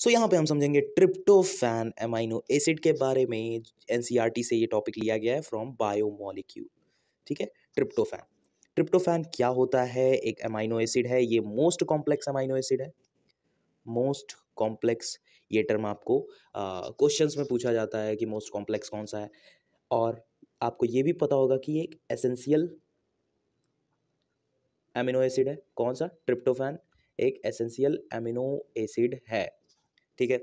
सो so, यहाँ पे हम समझेंगे ट्रिप्टोफैन एमाइनो एसिड के बारे में एन e से ये टॉपिक लिया गया है फ्रॉम बायोमोलिक्यूल ठीक है ट्रिप्टोफैन ट्रिप्टोफैन क्या होता है एक एमाइनो एसिड है ये मोस्ट कॉम्प्लेक्स एमाइनो एसिड है मोस्ट कॉम्प्लेक्स ये टर्म आपको क्वेश्चंस में पूछा जाता है कि मोस्ट कॉम्प्लेक्स कौन सा है और आपको ये भी पता होगा कि एक एसेंशियल एमिनो एसिड है कौन सा ट्रिप्टोफैन एक एसेंशियल एमिनो एसिड है ठीक है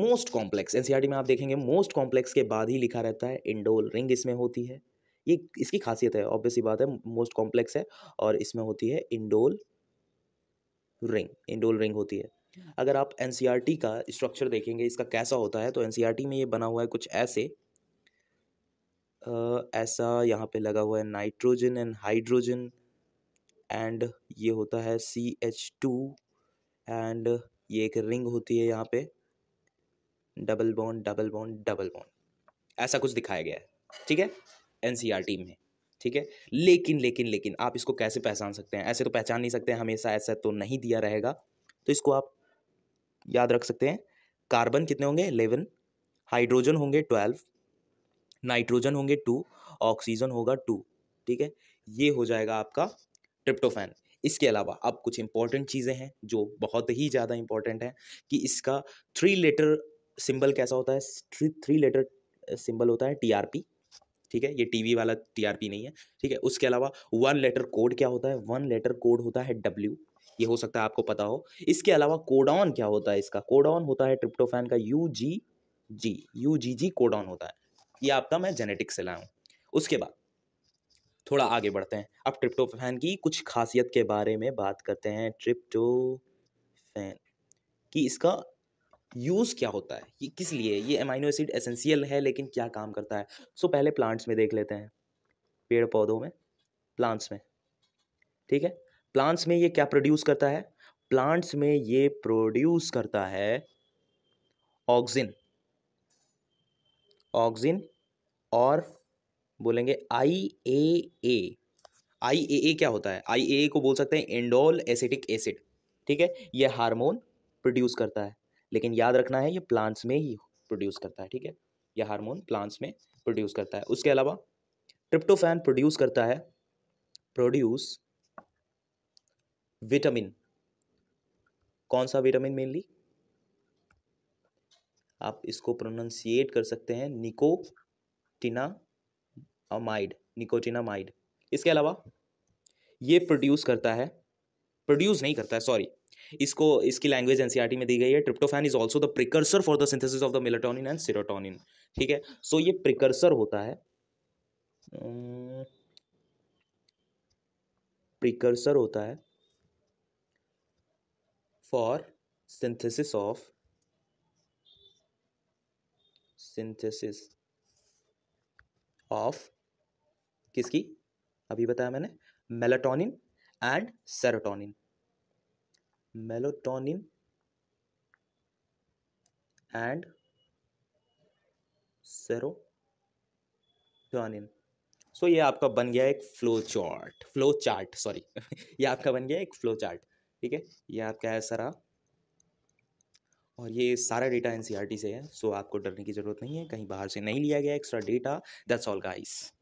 मोस्ट कॉम्प्लेक्स एनसीईआरटी में आप देखेंगे मोस्ट कॉम्प्लेक्स के बाद ही लिखा रहता है इंडोल रिंग इसमें होती है ये इसकी खासियत है ऑब्वियसली बात है मोस्ट कॉम्प्लेक्स है और इसमें होती है इंडोल रिंग इंडोल रिंग होती है अगर आप एन e का स्ट्रक्चर देखेंगे इसका कैसा होता है तो एन e में ये बना हुआ है कुछ ऐसे आ, ऐसा यहाँ पे लगा हुआ है नाइट्रोजन एंड हाइड्रोजन एंड ये होता है सी एच टू एंड ये एक रिंग होती है यहाँ पे double bond double bond double bond ऐसा कुछ दिखाया गया है ठीक है टी e में ठीक है लेकिन लेकिन लेकिन आप इसको कैसे पहचान सकते हैं ऐसे तो पहचान नहीं सकते हमेशा ऐसा तो नहीं दिया रहेगा तो इसको आप याद रख सकते हैं कार्बन कितने होंगे एलेवन हाइड्रोजन होंगे ट्वेल्व नाइट्रोजन होंगे टू ऑक्सीजन होगा टू ठीक है ये हो जाएगा आपका ट्रिप्टोफैन इसके अलावा अब कुछ इंपॉर्टेंट चीज़ें हैं जो बहुत ही ज़्यादा इंपॉर्टेंट हैं कि इसका थ्री लेटर सिंबल कैसा होता है थ्री थ्री लेटर सिंबल होता है टीआरपी ठीक है ये टीवी वाला टीआरपी नहीं है ठीक है उसके अलावा वन लेटर कोड क्या होता है वन लेटर कोड होता है डब्ल्यू ये हो सकता है आपको पता हो इसके अलावा कोडॉन क्या होता है इसका कोडॉन होता है ट्रिप्टोफैन का U G G U G G codon होता है ये आपका मैं जेनेटिक्स से लाया हूँ उसके बाद थोड़ा आगे बढ़ते हैं अब ट्रिप्टोफैन की कुछ खासियत के बारे में बात करते हैं ट्रिप्टोफैन कि इसका यूज़ क्या होता है ये किस लिए ये अमाइनो एसिड एसेंशियल है लेकिन क्या काम करता है सो पहले प्लांट्स में देख लेते हैं पेड़ पौधों में प्लांट्स में ठीक है प्लांट्स में ये क्या प्रोड्यूस करता है प्लांट्स में ये प्रोड्यूस करता है ऑक्सिन ऑक्सिन और बोलेंगे आई ए ए आई ए ए क्या होता है आई ए ए को बोल सकते हैं एंडोल एसिटिक एसिड ठीक है ये हार्मोन प्रोड्यूस करता है लेकिन याद रखना है ये प्लांट्स में ही प्रोड्यूस करता है ठीक है यह हार्मोन प्लांट्स में प्रोड्यूस करता है उसके अलावा ट्रिप्टोफैन प्रोड्यूस करता है प्रोड्यूस विटामिन कौन सा विटामिन मेनली आप इसको प्रोनाउंसिएट कर सकते हैं निकोटिना अमाइड निकोटिनामाइड इसके अलावा ये प्रोड्यूस करता है प्रोड्यूस नहीं करता है सॉरी इसको इसकी लैंग्वेज एनसीईआरटी e में दी गई है tryptophan is also the precursor for the synthesis of the melatonin and serotonin ठीक है सो so, ये प्रिकर्सर होता है प्रिकर्सर होता है for synthesis of synthesis of किसकी अभी बताया मैंने melatonin and serotonin melatonin and serotonin so ये आपका बन गया एक flow chart flow chart sorry ये आपका बन गया एक फ्लो चार्ट ठीक है ये आपका है सारा और ये सारा डेटा एनसीआरटी e से है सो आपको डरने की ज़रूरत नहीं है कहीं बाहर से नहीं लिया गया extra data that's all guys